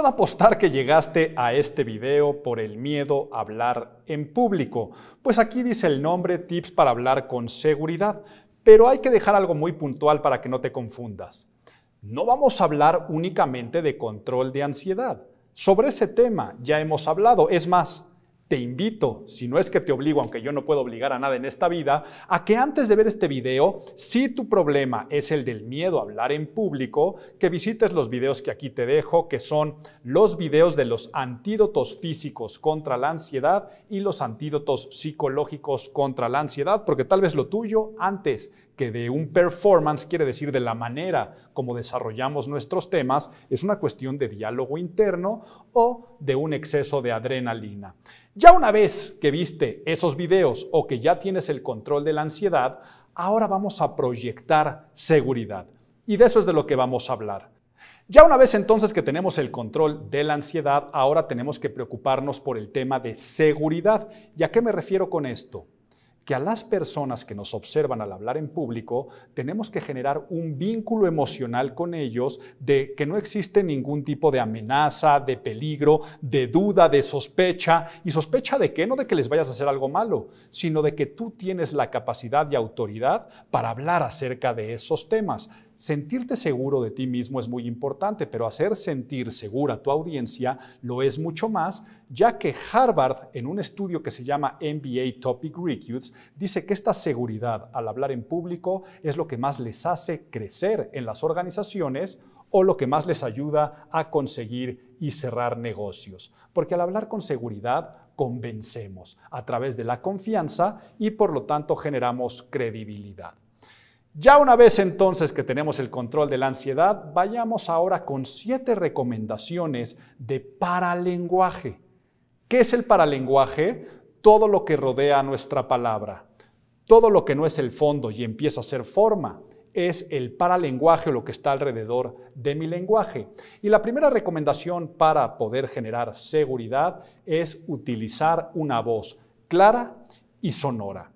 puedo apostar que llegaste a este video por el miedo a hablar en público, pues aquí dice el nombre Tips para hablar con seguridad, pero hay que dejar algo muy puntual para que no te confundas. No vamos a hablar únicamente de control de ansiedad. Sobre ese tema ya hemos hablado, es más, te invito, si no es que te obligo, aunque yo no puedo obligar a nada en esta vida, a que antes de ver este video, si tu problema es el del miedo a hablar en público, que visites los videos que aquí te dejo, que son los videos de los antídotos físicos contra la ansiedad y los antídotos psicológicos contra la ansiedad, porque tal vez lo tuyo antes que de un performance, quiere decir de la manera como desarrollamos nuestros temas, es una cuestión de diálogo interno o de un exceso de adrenalina. Ya una vez que viste esos videos o que ya tienes el control de la ansiedad, ahora vamos a proyectar seguridad. Y de eso es de lo que vamos a hablar. Ya una vez entonces que tenemos el control de la ansiedad, ahora tenemos que preocuparnos por el tema de seguridad. ¿Y a qué me refiero con esto? que a las personas que nos observan al hablar en público tenemos que generar un vínculo emocional con ellos de que no existe ningún tipo de amenaza, de peligro, de duda, de sospecha. ¿Y sospecha de qué? No de que les vayas a hacer algo malo, sino de que tú tienes la capacidad y autoridad para hablar acerca de esos temas. Sentirte seguro de ti mismo es muy importante, pero hacer sentir segura a tu audiencia lo es mucho más, ya que Harvard, en un estudio que se llama MBA Topic Recruits, dice que esta seguridad al hablar en público es lo que más les hace crecer en las organizaciones o lo que más les ayuda a conseguir y cerrar negocios. Porque al hablar con seguridad, convencemos a través de la confianza y por lo tanto generamos credibilidad. Ya una vez entonces que tenemos el control de la ansiedad, vayamos ahora con siete recomendaciones de paralenguaje. ¿Qué es el paralenguaje? Todo lo que rodea nuestra palabra. Todo lo que no es el fondo y empieza a ser forma es el paralenguaje o lo que está alrededor de mi lenguaje. Y la primera recomendación para poder generar seguridad es utilizar una voz clara y sonora.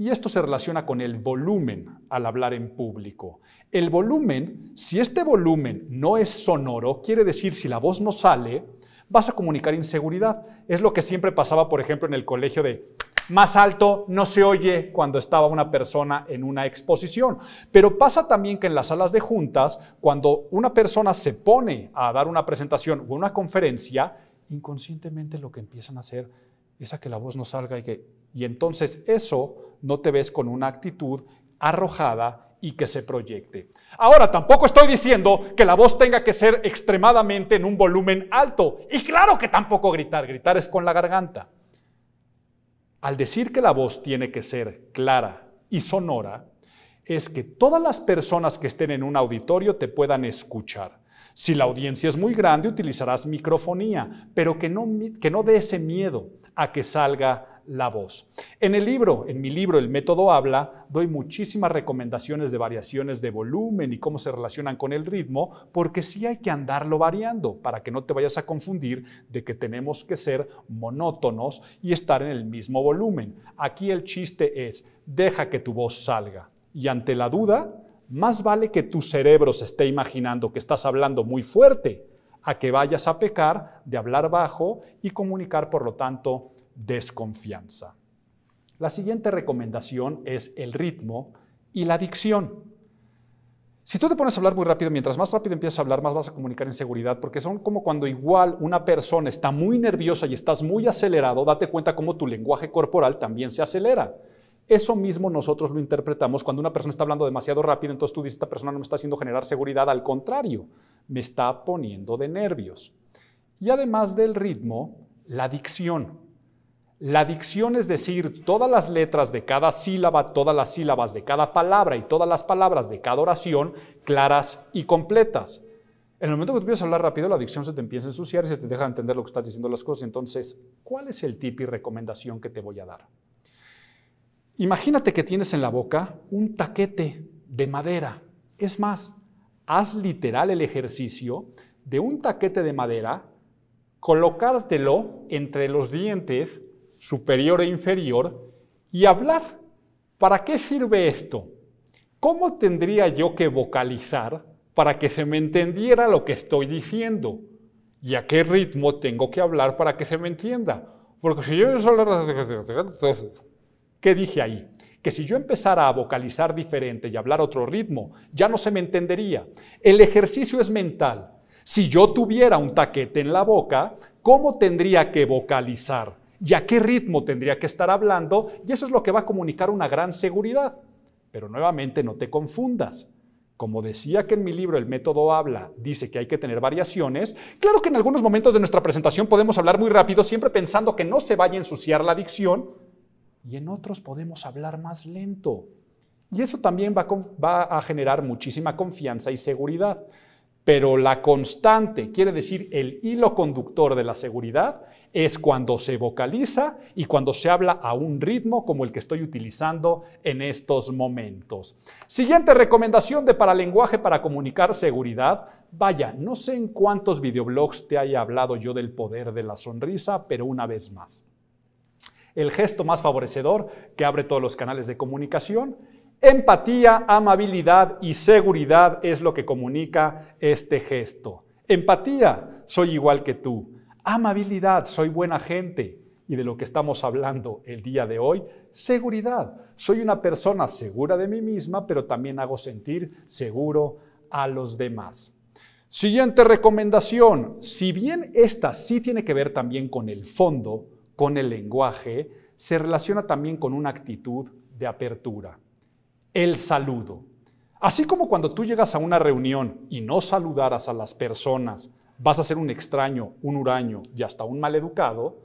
Y esto se relaciona con el volumen al hablar en público. El volumen, si este volumen no es sonoro, quiere decir si la voz no sale, vas a comunicar inseguridad. Es lo que siempre pasaba, por ejemplo, en el colegio de más alto no se oye cuando estaba una persona en una exposición. Pero pasa también que en las salas de juntas, cuando una persona se pone a dar una presentación o una conferencia, inconscientemente lo que empiezan a hacer es a que la voz no salga y que... Y entonces eso no te ves con una actitud arrojada y que se proyecte. Ahora, tampoco estoy diciendo que la voz tenga que ser extremadamente en un volumen alto. Y claro que tampoco gritar, gritar es con la garganta. Al decir que la voz tiene que ser clara y sonora, es que todas las personas que estén en un auditorio te puedan escuchar. Si la audiencia es muy grande, utilizarás microfonía, pero que no, que no dé ese miedo a que salga la voz. En el libro, en mi libro El método habla, doy muchísimas recomendaciones de variaciones de volumen y cómo se relacionan con el ritmo, porque sí hay que andarlo variando para que no te vayas a confundir de que tenemos que ser monótonos y estar en el mismo volumen. Aquí el chiste es, deja que tu voz salga y ante la duda, más vale que tu cerebro se esté imaginando que estás hablando muy fuerte a que vayas a pecar de hablar bajo y comunicar, por lo tanto, desconfianza. La siguiente recomendación es el ritmo y la dicción. Si tú te pones a hablar muy rápido, mientras más rápido empiezas a hablar, más vas a comunicar en seguridad, porque son como cuando igual una persona está muy nerviosa y estás muy acelerado, date cuenta cómo tu lenguaje corporal también se acelera. Eso mismo nosotros lo interpretamos cuando una persona está hablando demasiado rápido, entonces tú dices, esta persona no me está haciendo generar seguridad, al contrario, me está poniendo de nervios. Y además del ritmo, la dicción. La dicción es decir, todas las letras de cada sílaba, todas las sílabas de cada palabra y todas las palabras de cada oración claras y completas. En el momento que tú empiezas a hablar rápido, la dicción se te empieza a ensuciar y se te deja entender lo que estás diciendo las cosas. Entonces, ¿cuál es el tip y recomendación que te voy a dar? Imagínate que tienes en la boca un taquete de madera. Es más, haz literal el ejercicio de un taquete de madera, colocártelo entre los dientes superior e inferior, y hablar. ¿Para qué sirve esto? ¿Cómo tendría yo que vocalizar para que se me entendiera lo que estoy diciendo? ¿Y a qué ritmo tengo que hablar para que se me entienda? Porque si yo ¿Qué dije ahí? que si yo empezara a vocalizar diferente y hablar otro ritmo, ya no se me entendería. El ejercicio es mental. Si yo tuviera un taquete en la boca, ¿cómo tendría que vocalizar? y a qué ritmo tendría que estar hablando, y eso es lo que va a comunicar una gran seguridad. Pero nuevamente no te confundas. Como decía que en mi libro El método habla, dice que hay que tener variaciones, claro que en algunos momentos de nuestra presentación podemos hablar muy rápido, siempre pensando que no se vaya a ensuciar la dicción, y en otros podemos hablar más lento. Y eso también va a, va a generar muchísima confianza y seguridad. Pero la constante, quiere decir el hilo conductor de la seguridad, es cuando se vocaliza y cuando se habla a un ritmo como el que estoy utilizando en estos momentos. Siguiente recomendación de lenguaje para comunicar seguridad. Vaya, no sé en cuántos videoblogs te haya hablado yo del poder de la sonrisa, pero una vez más. El gesto más favorecedor que abre todos los canales de comunicación Empatía, amabilidad y seguridad es lo que comunica este gesto. Empatía, soy igual que tú. Amabilidad, soy buena gente. Y de lo que estamos hablando el día de hoy, seguridad. Soy una persona segura de mí misma, pero también hago sentir seguro a los demás. Siguiente recomendación. Si bien esta sí tiene que ver también con el fondo, con el lenguaje, se relaciona también con una actitud de apertura el saludo. Así como cuando tú llegas a una reunión y no saludaras a las personas, vas a ser un extraño, un huraño y hasta un maleducado,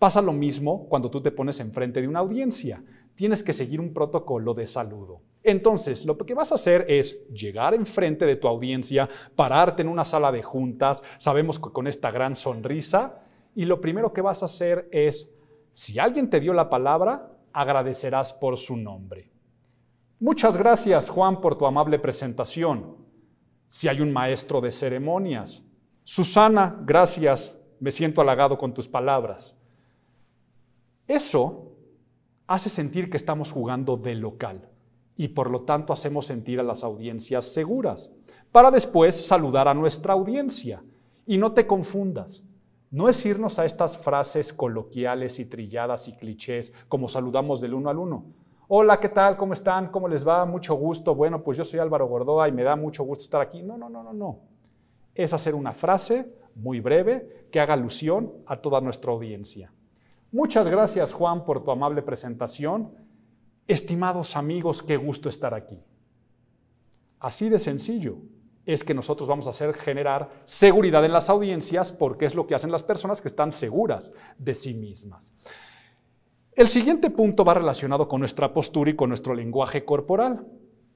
pasa lo mismo cuando tú te pones enfrente de una audiencia. Tienes que seguir un protocolo de saludo. Entonces, lo que vas a hacer es llegar enfrente de tu audiencia, pararte en una sala de juntas, sabemos que con esta gran sonrisa, y lo primero que vas a hacer es, si alguien te dio la palabra, agradecerás por su nombre. Muchas gracias, Juan, por tu amable presentación. Si hay un maestro de ceremonias. Susana, gracias, me siento halagado con tus palabras. Eso hace sentir que estamos jugando de local y por lo tanto hacemos sentir a las audiencias seguras, para después saludar a nuestra audiencia. Y no te confundas, no es irnos a estas frases coloquiales y trilladas y clichés como saludamos del uno al uno. Hola, ¿qué tal? ¿Cómo están? ¿Cómo les va? Mucho gusto. Bueno, pues yo soy Álvaro Gordoa y me da mucho gusto estar aquí. No, no, no, no, no. Es hacer una frase muy breve que haga alusión a toda nuestra audiencia. Muchas gracias, Juan, por tu amable presentación. Estimados amigos, qué gusto estar aquí. Así de sencillo es que nosotros vamos a hacer generar seguridad en las audiencias porque es lo que hacen las personas que están seguras de sí mismas. El siguiente punto va relacionado con nuestra postura y con nuestro lenguaje corporal.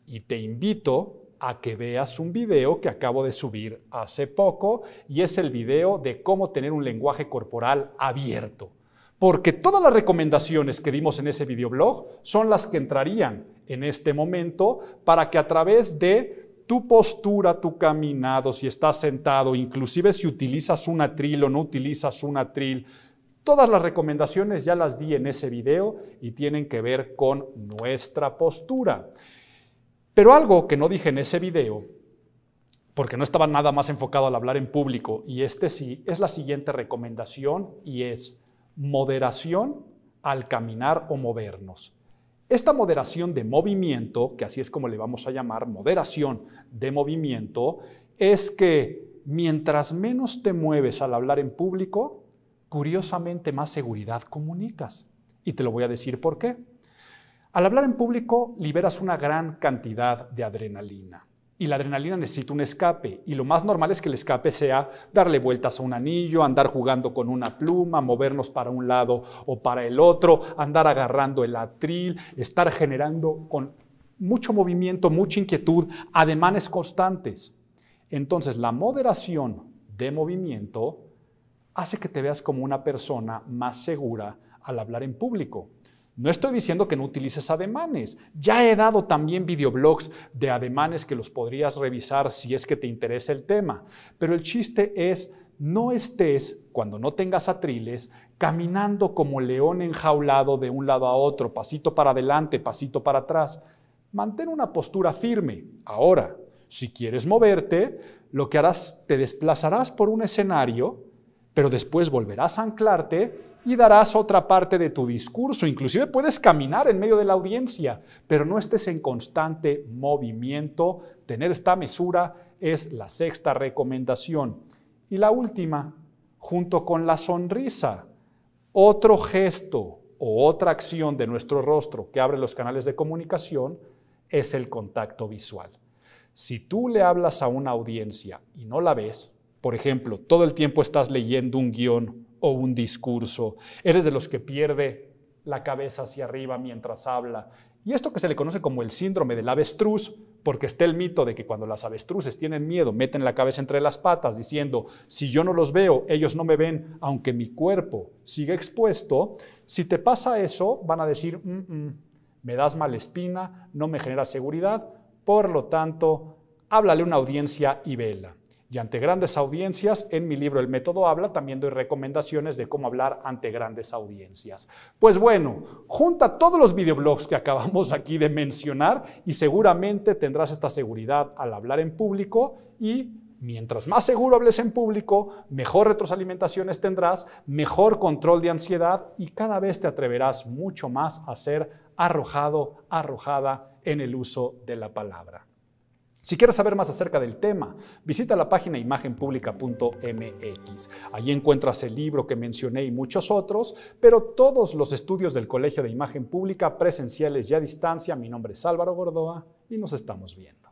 Y te invito a que veas un video que acabo de subir hace poco y es el video de cómo tener un lenguaje corporal abierto. Porque todas las recomendaciones que dimos en ese videoblog son las que entrarían en este momento para que a través de tu postura, tu caminado, si estás sentado, inclusive si utilizas un atril o no utilizas un atril, Todas las recomendaciones ya las di en ese video y tienen que ver con nuestra postura. Pero algo que no dije en ese video, porque no estaba nada más enfocado al hablar en público, y este sí, es la siguiente recomendación y es moderación al caminar o movernos. Esta moderación de movimiento, que así es como le vamos a llamar, moderación de movimiento, es que mientras menos te mueves al hablar en público, curiosamente más seguridad comunicas. Y te lo voy a decir por qué. Al hablar en público liberas una gran cantidad de adrenalina. Y la adrenalina necesita un escape. Y lo más normal es que el escape sea darle vueltas a un anillo, andar jugando con una pluma, movernos para un lado o para el otro, andar agarrando el atril, estar generando con mucho movimiento, mucha inquietud, ademanes constantes. Entonces la moderación de movimiento hace que te veas como una persona más segura al hablar en público. No estoy diciendo que no utilices ademanes. Ya he dado también videoblogs de ademanes que los podrías revisar si es que te interesa el tema. Pero el chiste es, no estés, cuando no tengas atriles, caminando como león enjaulado de un lado a otro, pasito para adelante, pasito para atrás. Mantén una postura firme. Ahora, si quieres moverte, lo que harás, te desplazarás por un escenario pero después volverás a anclarte y darás otra parte de tu discurso. Inclusive puedes caminar en medio de la audiencia, pero no estés en constante movimiento. Tener esta mesura es la sexta recomendación. Y la última, junto con la sonrisa, otro gesto o otra acción de nuestro rostro que abre los canales de comunicación es el contacto visual. Si tú le hablas a una audiencia y no la ves, por ejemplo, todo el tiempo estás leyendo un guión o un discurso, eres de los que pierde la cabeza hacia arriba mientras habla. Y esto que se le conoce como el síndrome del avestruz, porque está el mito de que cuando las avestruces tienen miedo, meten la cabeza entre las patas diciendo, si yo no los veo, ellos no me ven, aunque mi cuerpo sigue expuesto, si te pasa eso, van a decir, mm, mm, me das mala espina, no me genera seguridad, por lo tanto, háblale a una audiencia y vela. Y ante grandes audiencias, en mi libro El método habla, también doy recomendaciones de cómo hablar ante grandes audiencias. Pues bueno, junta todos los videoblogs que acabamos aquí de mencionar y seguramente tendrás esta seguridad al hablar en público y Mientras más seguro hables en público, mejor retrosalimentaciones tendrás, mejor control de ansiedad y cada vez te atreverás mucho más a ser arrojado, arrojada en el uso de la palabra. Si quieres saber más acerca del tema, visita la página imagenpublica.mx. Allí encuentras el libro que mencioné y muchos otros, pero todos los estudios del Colegio de Imagen Pública presenciales y a distancia. Mi nombre es Álvaro Gordoa y nos estamos viendo.